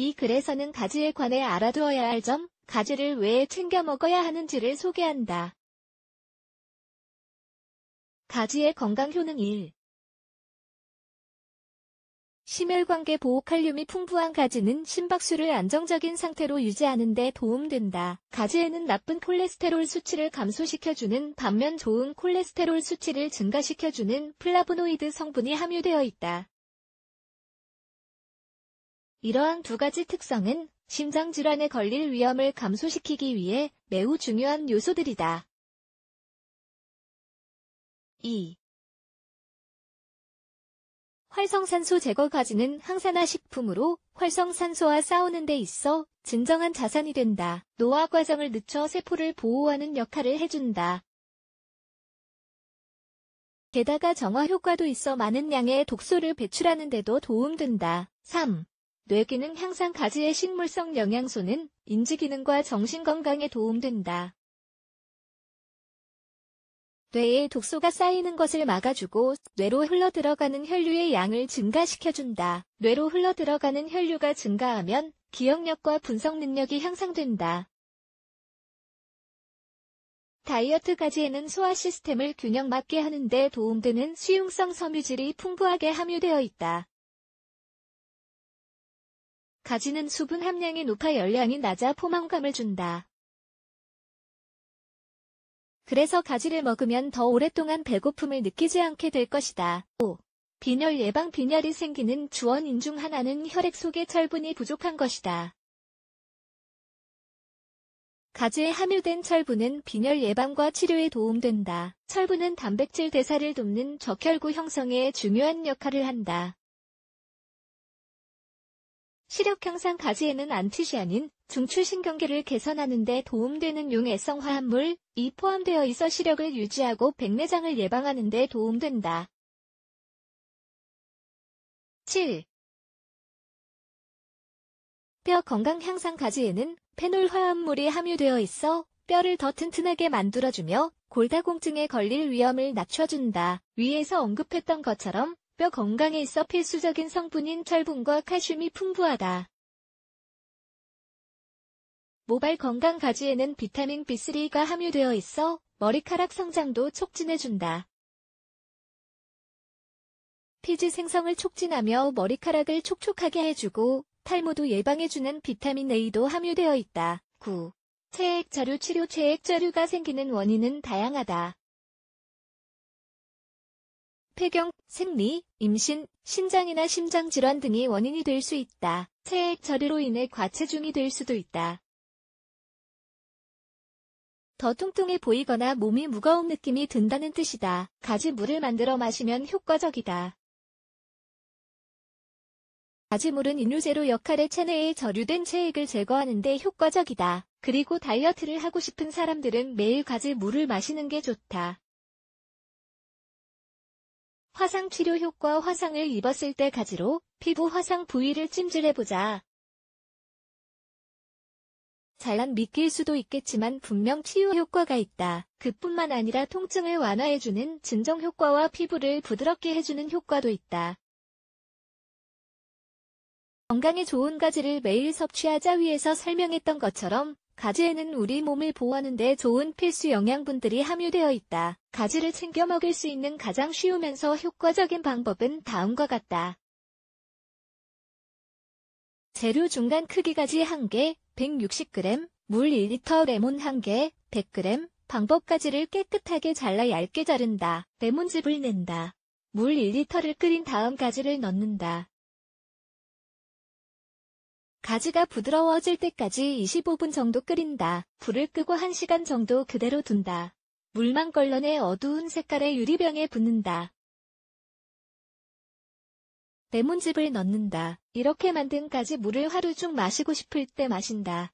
이 글에서는 가지에 관해 알아두어야 할 점, 가지를 왜 챙겨 먹어야 하는지를 소개한다. 가지의 건강 효능 1. 심혈관계 보호 칼륨이 풍부한 가지는 심박수를 안정적인 상태로 유지하는 데 도움된다. 가지에는 나쁜 콜레스테롤 수치를 감소시켜주는 반면 좋은 콜레스테롤 수치를 증가시켜주는 플라보노이드 성분이 함유되어 있다. 이러한 두 가지 특성은 심장질환에 걸릴 위험을 감소시키기 위해 매우 중요한 요소들이다. 2. 활성산소 제거 가지는 항산화 식품으로 활성산소와 싸우는 데 있어 진정한 자산이 된다. 노화 과정을 늦춰 세포를 보호하는 역할을 해준다. 게다가 정화 효과도 있어 많은 양의 독소를 배출하는 데도 도움된다. 3. 뇌기능 향상 가지의 식물성 영양소는 인지기능과 정신건강에 도움된다. 뇌에 독소가 쌓이는 것을 막아주고 뇌로 흘러들어가는 혈류의 양을 증가시켜준다. 뇌로 흘러들어가는 혈류가 증가하면 기억력과 분석 능력이 향상된다. 다이어트가지에는 소화 시스템을 균형 맞게 하는 데 도움되는 수용성 섬유질이 풍부하게 함유되어 있다. 가지는 수분 함량이 높아 열량이 낮아 포만감을 준다. 그래서 가지를 먹으면 더 오랫동안 배고픔을 느끼지 않게 될 것이다. 5. 빈혈 예방 빈혈이 생기는 주원인 중 하나는 혈액 속의 철분이 부족한 것이다. 가지에 함유된 철분은 빈혈 예방과 치료에 도움된다. 철분은 단백질 대사를 돕는 적혈구 형성에 중요한 역할을 한다. 시력 향상 가지에는 안티시아닌 중추신경계를 개선하는 데 도움되는 용해성 화합물 이 포함되어 있어 시력을 유지하고 백내장을 예방하는 데 도움된다. 7. 뼈 건강 향상 가지에는 페놀 화합물이 함유되어 있어 뼈를 더 튼튼하게 만들어주며 골다공증에 걸릴 위험을 낮춰준다. 위에서 언급했던 것처럼 뼈 건강에 있어 필수적인 성분인 철분과 칼슘이 풍부하다. 모발 건강 가지에는 비타민 B3가 함유되어 있어 머리카락 성장도 촉진해준다. 피지 생성을 촉진하며 머리카락을 촉촉하게 해주고 탈모도 예방해주는 비타민 A도 함유되어 있다. 9. 체액자류 치료 체액자류가 생기는 원인은 다양하다. 폐경, 생리, 임신, 신장이나 심장 질환 등이 원인이 될 수 있다. 체액저류로 인해 과체중이 될 수도 있다. 더 통통해 보이거나 몸이 무거운 느낌이 든다는 뜻이다. 가지 물을 만들어 마시면 효과적이다. 가지물은 인류제로 역할의 체내에 저류된 체액을 제거하는 데 효과적이다. 그리고 다이어트를 하고 싶은 사람들은 매일 가지물을 마시는 게 좋다. 화상 치료 효과 화상을 입었을 때 가지로 피부 화상 부위를 찜질해보자. 잘난 믿길 수도 있겠지만 분명 치유 효과가 있다. 그뿐만 아니라 통증을 완화해주는 진정 효과와 피부를 부드럽게 해주는 효과도 있다. 건강에 좋은 가지를 매일 섭취하자 위에서 설명했던 것처럼 가지에는 우리 몸을 보호하는데 좋은 필수 영양분들이 함유되어 있다. 가지를 챙겨 먹을 수 있는 가장 쉬우면서 효과적인 방법은 다음과 같다. 재료 중간 크기 가지 1개, 160g, 물 1리터, 레몬 1개, 100g, 방법 가지를 깨끗하게 잘라 얇게 자른다. 레몬즙을 낸다. 물 1리터를 끓인 다음 가지를 넣는다. 가지가 부드러워질 때까지 25분 정도 끓인다. 불을 끄고 1시간 정도 그대로 둔다. 물만 걸러내 어두운 색깔의 유리병에 붓는다. 레몬즙을 넣는다. 이렇게 만든까지 물을 하루 중 마시고 싶을 때 마신다.